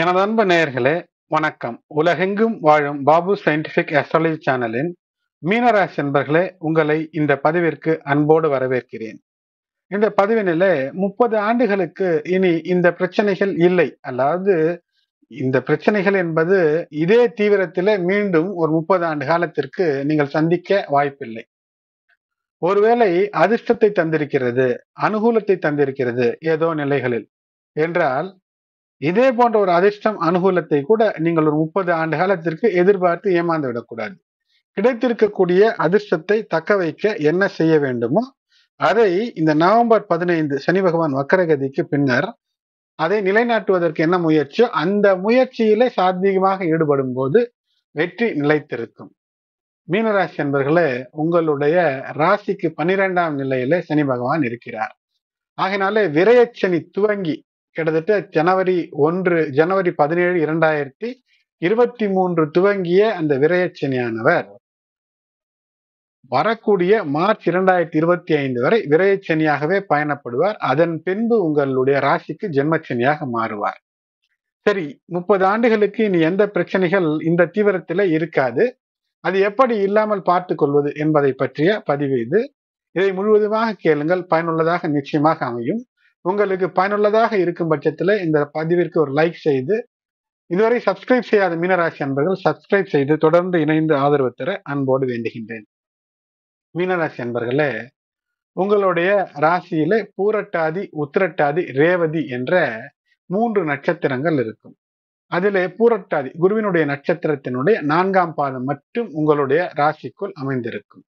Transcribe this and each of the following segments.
எனது அன்பு நேயர்களே வணக்கம் உலகெங்கும் வாழும் பாபு சயின்டிபிக் அஸ்ட்ராலஜி சேனலின் மீனராசி என்பர்களே உங்களை இந்த பதிவிற்கு அன்போடு வரவேற்கிறேன் இந்த பதிவினிலே முப்பது ஆண்டுகளுக்கு இனி இந்த பிரச்சனைகள் இல்லை அதாவது இந்த பிரச்சனைகள் என்பது இதே தீவிரத்தில் மீண்டும் ஒரு முப்பது ஆண்டு காலத்திற்கு நீங்கள் சந்திக்க வாய்ப்பில்லை ஒருவேளை அதிர்ஷ்டத்தை தந்திருக்கிறது அனுகூலத்தை தந்திருக்கிறது ஏதோ நிலைகளில் என்றால் இதே போன்ற ஒரு அதிர்ஷ்டம் அனுகூலத்தை கூட நீங்கள் ஒரு முப்பது ஆண்டு காலத்திற்கு எதிர்பார்த்து ஏமாந்து விடக்கூடாது கிடைத்திருக்கக்கூடிய அதிர்ஷ்டத்தை தக்க வைக்க என்ன செய்ய வேண்டுமோ அதை இந்த நவம்பர் பதினைந்து சனி பகவான் வக்கரகதிக்கு பின்னர் அதை நிலைநாட்டுவதற்கு என்ன முயற்சியோ அந்த முயற்சியிலே சாத்வீகமாக ஈடுபடும் போது வெற்றி நிலைத்திருக்கும் மீனராசி என்பர்களே உங்களுடைய ராசிக்கு பனிரெண்டாம் நிலையிலே சனி பகவான் இருக்கிறார் ஆகினாலே விரயச்சனி துவங்கி கிட்டத்தட்ட ஜனவரி ஒன்று ஜனவரி பதினேழு இரண்டாயிரத்தி இருபத்தி மூன்று துவங்கிய அந்த விரயச்சனியானவர் வரக்கூடிய மார்ச் இரண்டாயிரத்தி இருபத்தி ஐந்து வரை விரயச்சனியாகவே பயணப்படுவார் அதன் பின்பு உங்களுடைய ராசிக்கு ஜென்மச்சனியாக மாறுவார் சரி முப்பது ஆண்டுகளுக்கு இனி எந்த பிரச்சனைகள் இந்த தீவிரத்தில் இருக்காது அது எப்படி இல்லாமல் பார்த்து கொள்வது என்பதை பற்றிய பதிவு இது இதை முழுவதுமாக கேளுங்கள் பயனுள்ளதாக நிச்சயமாக அமையும் உங்களுக்கு பயனுள்ளதாக இருக்கும் பட்சத்தில் இந்த பதிவிற்கு ஒரு லைக் செய்து இதுவரை சப்ஸ்கிரைப் செய்யாத மீனராசி அன்பர்கள் சப்ஸ்கிரைப் செய்து தொடர்ந்து இணைந்து ஆதரவு தர அன்போடு வேண்டுகின்றேன் மீனராசி அன்பர்களே உங்களுடைய ராசியில பூரட்டாதி உத்திரட்டாதி ரேவதி என்ற மூன்று நட்சத்திரங்கள் இருக்கும் அதிலே பூரட்டாதி குருவினுடைய நட்சத்திரத்தினுடைய நான்காம் பாதம் மட்டும் உங்களுடைய ராசிக்குள் அமைந்திருக்கும்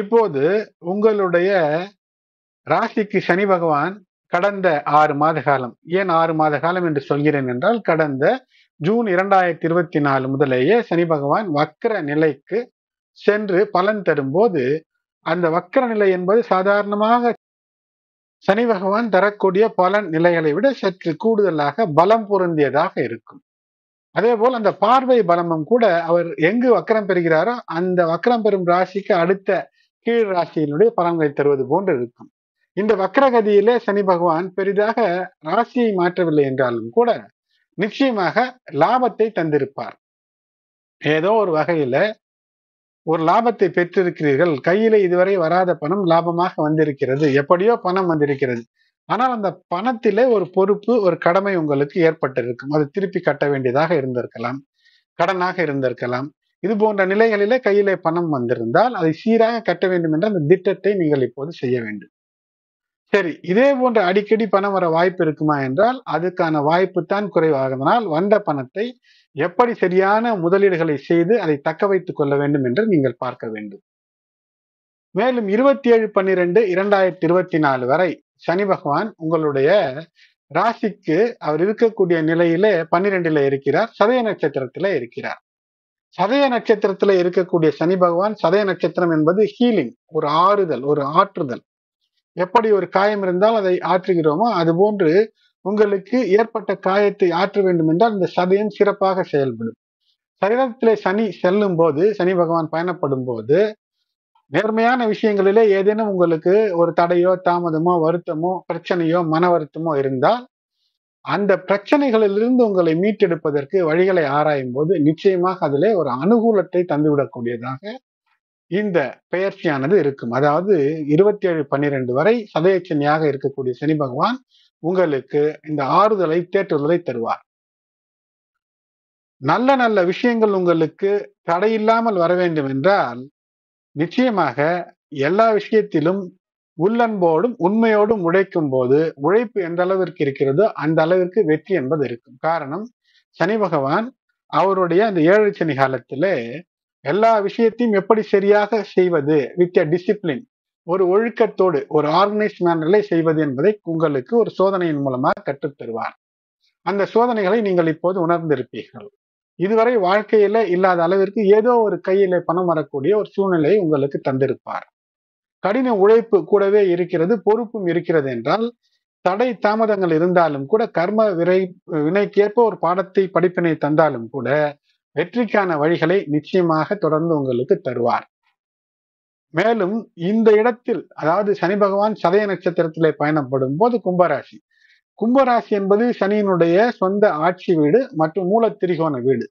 இப்போது உங்களுடைய ராசிக்கு சனி பகவான் கடந்த ஆறு மாத காலம் ஏன் ஆறு மாத காலம் என்று சொல்கிறேன் என்றால் கடந்த ஜூன் இரண்டாயிரத்தி இருபத்தி நாலு முதலேயே சனி பகவான் வக்கர நிலைக்கு சென்று பலன் தரும்போது அந்த வக்கர நிலை என்பது சாதாரணமாக சனி பகவான் தரக்கூடிய பலன் நிலைகளை விட சற்று கூடுதலாக பலம் பொருந்தியதாக இருக்கும் அதே போல் அந்த பார்வை பலமும் கூட அவர் எங்கு வக்கரம் பெறுகிறாரோ அந்த வக்கரம் பெறும் ராசிக்கு அடுத்த கீழ் ராசியினுடைய பலன்களை தருவது போன்று இருக்கும் இந்த வக்கரகதியிலே சனி பகவான் பெரிதாக ராசியை மாற்றவில்லை என்றாலும் கூட நிச்சயமாக லாபத்தை தந்திருப்பார் ஏதோ ஒரு வகையில ஒரு லாபத்தை பெற்றிருக்கிறீர்கள் கையில இதுவரை வராத பணம் லாபமாக வந்திருக்கிறது எப்படியோ பணம் வந்திருக்கிறது ஆனால் அந்த பணத்திலே ஒரு பொறுப்பு ஒரு கடமை உங்களுக்கு ஏற்பட்டிருக்கும் அது திருப்பி கட்ட வேண்டியதாக இருந்திருக்கலாம் கடனாக இருந்திருக்கலாம் இது போன்ற நிலைகளிலே கையிலே பணம் வந்திருந்தால் அதை சீராக கட்ட வேண்டும் என்ற அந்த திட்டத்தை நீங்கள் இப்போது செய்ய வேண்டும் சரி இதே போன்ற அடிக்கடி பணம் வர வாய்ப்பு இருக்குமா என்றால் அதுக்கான வாய்ப்பு தான் குறைவாகதனால் வந்த பணத்தை எப்படி சரியான முதலீடுகளை செய்து அதை தக்க வைத்துக் கொள்ள வேண்டும் என்று நீங்கள் பார்க்க வேண்டும் மேலும் இருபத்தி ஏழு பன்னிரெண்டு இரண்டாயிரத்தி இருபத்தி நாலு வரை சனி பகவான் உங்களுடைய ராசிக்கு அவர் இருக்கக்கூடிய நிலையிலே பன்னிரெண்டுல இருக்கிறார் சதய நட்சத்திரத்துல இருக்கிறார் சதய நட்சத்திரத்துல இருக்கக்கூடிய சனி பகவான் சதய நட்சத்திரம் என்பது ஹீலிங் ஒரு ஆறுதல் ஒரு ஆற்றுதல் எப்படி ஒரு காயம் இருந்தால் அதை ஆற்றுகிறோமோ அதுபோன்று உங்களுக்கு ஏற்பட்ட காயத்தை ஆற்ற வேண்டும் என்றால் இந்த சதயம் சிறப்பாக செயல்படும் சரீரத்திலே சனி செல்லும் போது சனி பகவான் பயணப்படும் போது நேர்மையான விஷயங்களிலே ஏதேனும் உங்களுக்கு ஒரு தடையோ தாமதமோ வருத்தமோ பிரச்சனையோ மன வருத்தமோ இருந்தால் அந்த பிரச்சனைகளிலிருந்து உங்களை மீட்டெடுப்பதற்கு வழிகளை ஆராயும் போது நிச்சயமாக அதிலே ஒரு அனுகூலத்தை தந்துவிடக்கூடியதாக இந்த பெயர்ச்சியானது இருக்கும் அதாவது இருபத்தி ஏழு பன்னிரெண்டு வரை சதயச்சனியாக இருக்கக்கூடிய சனி பகவான் உங்களுக்கு இந்த ஆறுதலை தேற்றுதலை தருவார் நல்ல நல்ல விஷயங்கள் உங்களுக்கு தடையில்லாமல் வர வேண்டும் என்றால் நிச்சயமாக எல்லா விஷயத்திலும் உள்ளன்போடும் உண்மையோடும் உழைக்கும் போது உழைப்பு எந்த அளவிற்கு இருக்கிறதோ அந்த அளவிற்கு வெற்றி என்பது இருக்கும் காரணம் சனி பகவான் அவருடைய அந்த ஏழு சனி காலத்திலே எல்லா விஷயத்தையும் எப்படி சரியாக செய்வது வித் எ டிசிப்ளின் ஒரு ஒழுக்கத்தோடு ஒரு ஆர்கனைஸ் மேனரில் செய்வது என்பதை உங்களுக்கு ஒரு சோதனையின் மூலமாக கற்றுத்தருவார் அந்த சோதனைகளை நீங்கள் இப்போது உணர்ந்திருப்பீர்கள் இதுவரை வாழ்க்கையில இல்லாத அளவிற்கு ஏதோ ஒரு கையில பணம் வரக்கூடிய ஒரு சூழ்நிலையை உங்களுக்கு தந்திருப்பார் கடின உழைப்பு கூடவே இருக்கிறது பொறுப்பும் இருக்கிறது என்றால் தடை தாமதங்கள் இருந்தாலும் கூட கர்ம விரை வினைக்கேற்ப ஒரு பாடத்தை படிப்பினை தந்தாலும் கூட வெற்றிக்கான வழிகளை நிச்சயமாக தொடர்ந்து உங்களுக்கு தருவார் மேலும் இந்த இடத்தில் அதாவது சனி பகவான் சதய நட்சத்திரத்திலே பயணப்படும் போது கும்பராசி கும்பராசி என்பது சனியினுடைய சொந்த ஆட்சி வீடு மற்றும் மூல திரிகோண வீடு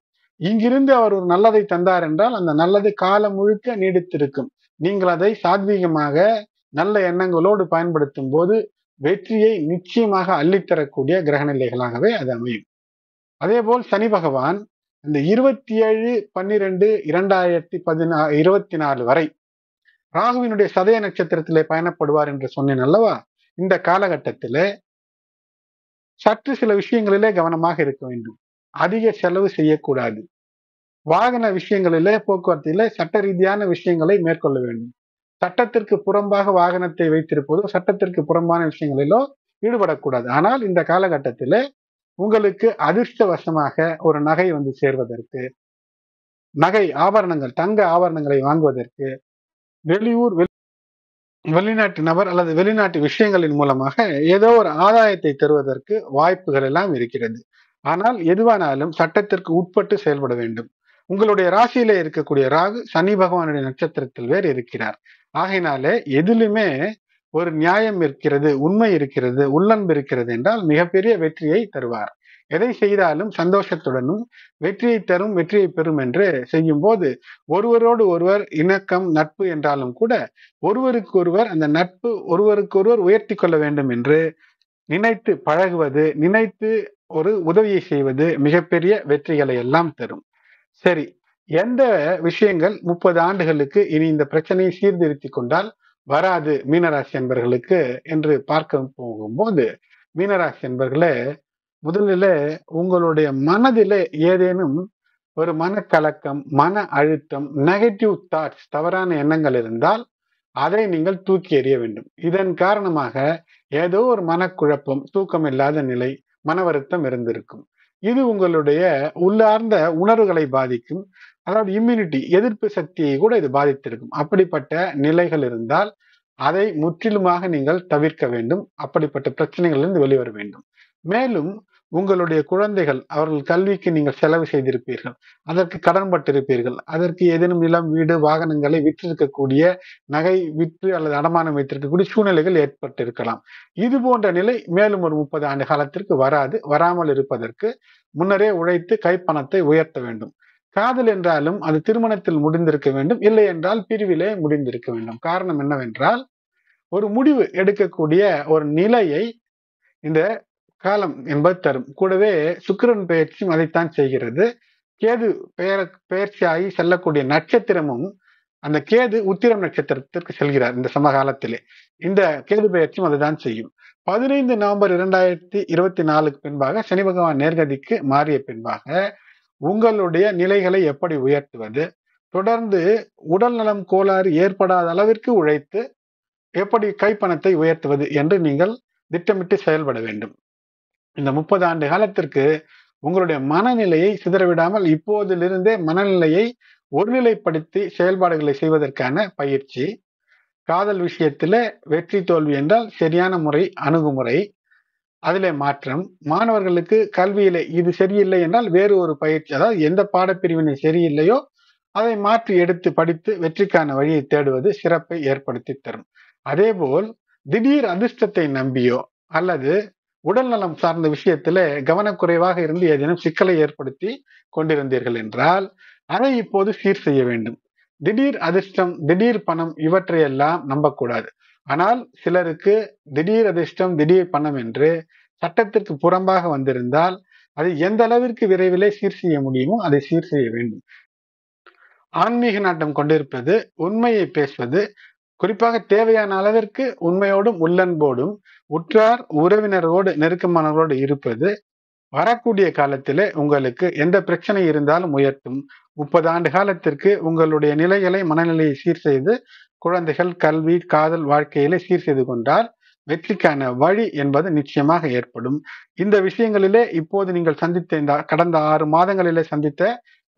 இங்கிருந்து அவர் ஒரு நல்லதை தந்தார் என்றால் அந்த நல்லது காலம் முழுக்க நீடித்திருக்கும் நீங்கள் அதை சாத்வீகமாக நல்ல எண்ணங்களோடு பயன்படுத்தும் போது வெற்றியை நிச்சயமாக அள்ளித்தரக்கூடிய கிரக நிலைகளாகவே அது அமையும் போல் சனி பகவான் இந்த இருபத்தி ஏழு பன்னிரெண்டு இரண்டாயிரத்தி பதினா இருபத்தி நாலு வரை ராகுவினுடைய சதய நட்சத்திரத்திலே பயணப்படுவார் என்று சொன்னேன் அல்லவா இந்த காலகட்டத்தில் சற்று சில விஷயங்களிலே கவனமாக இருக்க வேண்டும் அதிக செலவு செய்யக்கூடாது வாகன விஷயங்களிலே போக்குவரத்திலே சட்ட ரீதியான விஷயங்களை மேற்கொள்ள வேண்டும் சட்டத்திற்கு புறம்பாக வாகனத்தை வைத்திருப்பதோ சட்டத்திற்கு புறம்பான விஷயங்களிலோ ஈடுபடக்கூடாது ஆனால் இந்த காலகட்டத்திலே உங்களுக்கு அதிர்ஷ்டவசமாக ஒரு நகை வந்து சேர்வதற்கு நகை ஆபரணங்கள் தங்க ஆபரணங்களை வாங்குவதற்கு வெளியூர் வெளிநாட்டு நபர் அல்லது வெளிநாட்டு விஷயங்களின் மூலமாக ஏதோ ஒரு ஆதாயத்தை தருவதற்கு வாய்ப்புகள் எல்லாம் இருக்கிறது ஆனால் எதுவானாலும் சட்டத்திற்கு உட்பட்டு செயல்பட வேண்டும் உங்களுடைய ராசியில இருக்கக்கூடிய ராகு சனி பகவானுடைய நட்சத்திரத்தில் வேறு இருக்கிறார் ஆகையினாலே எதிலுமே ஒரு நியாயம் இருக்கிறது உண்மை இருக்கிறது உள்ளன்பு இருக்கிறது என்றால் மிகப்பெரிய வெற்றியை தருவார் எதை செய்தாலும் சந்தோஷத்துடனும் வெற்றியை தரும் வெற்றியை பெறும் என்று செய்யும் போது ஒருவரோடு ஒருவர் இணக்கம் நட்பு என்றாலும் கூட ஒருவருக்கு ஒருவர் அந்த நட்பு ஒருவருக்கு ஒருவர் உயர்த்தி கொள்ள வேண்டும் என்று நினைத்து பழகுவது நினைத்து ஒரு உதவியை செய்வது மிகப்பெரிய வெற்றிகளை எல்லாம் தரும் சரி எந்த விஷயங்கள் முப்பது ஆண்டுகளுக்கு இனி இந்த பிரச்சனையை சீர்திருத்தி கொண்டால் வராது மீனராசி அன்பர்களுக்கு என்று பார்க்க போகும்போது மீனராசி அன்பர்களே முதலில் உங்களுடைய மனதில் ஏதேனும் ஒரு மனக்கலக்கம் மன அழுத்தம் நெகட்டிவ் தாட்ஸ் தவறான எண்ணங்கள் இருந்தால் அதை நீங்கள் தூக்கி எறிய வேண்டும் இதன் காரணமாக ஏதோ ஒரு மனக்குழப்பம் தூக்கம் இல்லாத நிலை மன வருத்தம் இருந்திருக்கும் இது உங்களுடைய உள்ளார்ந்த உணர்வுகளை பாதிக்கும் அதாவது இம்யூனிட்டி எதிர்ப்பு சக்தியை கூட இது பாதித்திருக்கும் அப்படிப்பட்ட நிலைகள் இருந்தால் அதை முற்றிலுமாக நீங்கள் தவிர்க்க வேண்டும் அப்படிப்பட்ட பிரச்சனைகளிலிருந்து வெளிவர வேண்டும் மேலும் உங்களுடைய குழந்தைகள் அவர்கள் கல்விக்கு நீங்கள் செலவு செய்திருப்பீர்கள் அதற்கு கடன் பட்டிருப்பீர்கள் அதற்கு ஏதேனும் நிலம் வீடு வாகனங்களை விற்றிருக்கக்கூடிய நகை விற்று அல்லது அடமானம் வைத்திருக்கக்கூடிய சூழ்நிலைகள் ஏற்பட்டிருக்கலாம் இது போன்ற நிலை மேலும் ஒரு முப்பது ஆண்டு காலத்திற்கு வராது வராமல் இருப்பதற்கு முன்னரே உழைத்து கைப்பணத்தை உயர்த்த வேண்டும் காதல் என்றாலும் அது திருமணத்தில் முடிந்திருக்க வேண்டும் இல்லை என்றால் பிரிவிலே முடிந்திருக்க வேண்டும் காரணம் என்னவென்றால் ஒரு முடிவு எடுக்கக்கூடிய ஒரு நிலையை இந்த காலம் என்பது தரும் கூடவே சுக்கிரன் பயிற்சியும் அதைத்தான் செய்கிறது கேது பெயர பயிற்சியாகி செல்லக்கூடிய நட்சத்திரமும் அந்த கேது உத்திரம் நட்சத்திரத்திற்கு செல்கிறார் இந்த சமகாலத்திலே இந்த கேது பெயர்ச்சியும் அதுதான் செய்யும் பதினைந்து நவம்பர் இரண்டாயிரத்தி இருபத்தி நாலுக்கு பின்பாக சனி பகவான் நேர்கதிக்கு மாறிய பின்பாக உங்களுடைய நிலைகளை எப்படி உயர்த்துவது தொடர்ந்து உடல் நலம் கோளாறு ஏற்படாத அளவிற்கு உழைத்து எப்படி கைப்பணத்தை உயர்த்துவது என்று நீங்கள் திட்டமிட்டு செயல்பட வேண்டும் இந்த முப்பது ஆண்டு காலத்திற்கு உங்களுடைய மனநிலையை சிதறவிடாமல் இப்போதிலிருந்தே மனநிலையை ஒருநிலைப்படுத்தி செயல்பாடுகளை செய்வதற்கான பயிற்சி காதல் விஷயத்துல வெற்றி தோல்வி என்றால் சரியான முறை அணுகுமுறை அதிலே மாற்றம் மாணவர்களுக்கு கல்வியில இது சரியில்லை என்றால் வேறு ஒரு பயிற்சி அதாவது எந்த பாடப்பிரிவினை சரியில்லையோ அதை மாற்றி எடுத்து படித்து வெற்றிக்கான வழியை தேடுவது சிறப்பை ஏற்படுத்தி தரும் அதேபோல் திடீர் அதிர்ஷ்டத்தை நம்பியோ அல்லது உடல் நலம் சார்ந்த விஷயத்துல கவனக்குறைவாக இருந்து ஏதேனும் சிக்கலை ஏற்படுத்தி கொண்டிருந்தீர்கள் என்றால் அதை இப்போது சீர் செய்ய வேண்டும் திடீர் அதிர்ஷ்டம் திடீர் பணம் இவற்றையெல்லாம் நம்பக்கூடாது ஆனால் சிலருக்கு திடீர் அதிர்ஷ்டம் திடீர் பணம் என்று சட்டத்திற்கு புறம்பாக வந்திருந்தால் அதை எந்த அளவிற்கு விரைவிலே சீர் செய்ய முடியுமோ அதை சீர் செய்ய வேண்டும் ஆன்மீக நாட்டம் கொண்டிருப்பது உண்மையை பேசுவது குறிப்பாக தேவையான அளவிற்கு உண்மையோடும் உள்ளன்போடும் உற்றார் உறவினரோடு நெருக்கமானவர்களோடு இருப்பது வரக்கூடிய காலத்தில் உங்களுக்கு எந்த பிரச்சனை இருந்தாலும் உயர்த்தும் முப்பது ஆண்டு காலத்திற்கு உங்களுடைய நிலைகளை மனநிலையை சீர் செய்து குழந்தைகள் கல்வி காதல் வாழ்க்கையிலே சீர் செய்து கொண்டால் வெற்றிக்கான வழி என்பது நிச்சயமாக ஏற்படும் இந்த விஷயங்களிலே இப்போது நீங்கள் சந்தித்த இந்த கடந்த ஆறு மாதங்களிலே சந்தித்த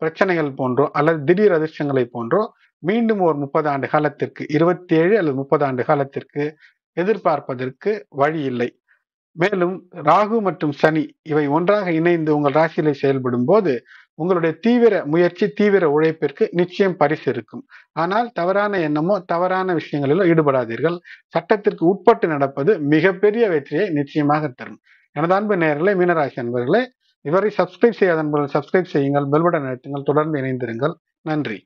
பிரச்சனைகள் போன்றோ அல்லது திடீர் அதிர்ஷ்டங்களை போன்றோ மீண்டும் ஒரு முப்பது ஆண்டு காலத்திற்கு இருபத்தி ஏழு அல்லது முப்பது ஆண்டு காலத்திற்கு எதிர்பார்ப்பதற்கு வழி இல்லை மேலும் ராகு மற்றும் சனி இவை ஒன்றாக இணைந்து உங்கள் ராசியில செயல்படும் போது உங்களுடைய தீவிர முயற்சி தீவிர உழைப்பிற்கு நிச்சயம் பரிசு இருக்கும் ஆனால் தவறான எண்ணமோ தவறான விஷயங்களிலோ ஈடுபடாதீர்கள் சட்டத்திற்கு உட்பட்டு நடப்பது மிகப்பெரிய வெற்றியை நிச்சயமாக தரும் எனது அன்பு நேர்களே மீனராசி அன்பர்களே இவரை சப்ஸ்கிரைப் செய்யாத அன்பர்கள் சப்ஸ்கிரைப் செய்யுங்கள் பெல்பட்டன் அழுத்துங்கள் தொடர்ந்து இணைந்திருங்கள் நன்றி